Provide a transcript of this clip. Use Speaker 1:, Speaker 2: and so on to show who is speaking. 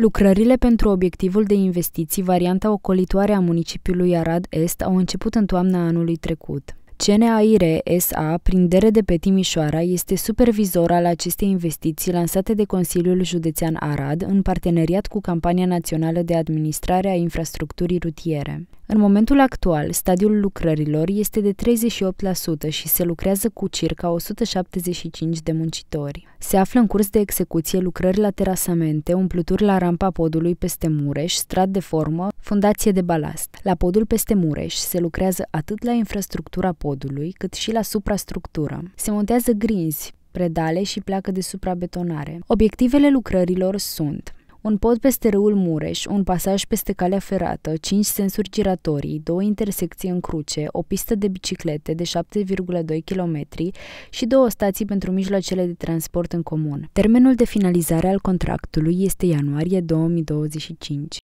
Speaker 1: Lucrările pentru obiectivul de investiții, varianta ocolitoare a municipiului Arad Est, au început în toamna anului trecut. CNAIR SA, prin de pe Timișoara, este supervizor al acestei investiții lansate de Consiliul Județean Arad în parteneriat cu Campania Națională de Administrare a Infrastructurii Rutiere. În momentul actual, stadiul lucrărilor este de 38% și se lucrează cu circa 175 de muncitori. Se află în curs de execuție lucrări la terasamente, umpluturi la rampa podului peste Mureș, strat de formă, fundație de balast. La podul peste Mureș se lucrează atât la infrastructura podului, cât și la suprastructură. Se montează grinzi, predale și placă de suprabetonare. Obiectivele lucrărilor sunt un pod peste râul Mureș, un pasaj peste calea ferată, 5 sensuri giratorii, două intersecții în cruce, o pistă de biciclete de 7,2 km și două stații pentru mijloacele de transport în comun. Termenul de finalizare al contractului este ianuarie 2025.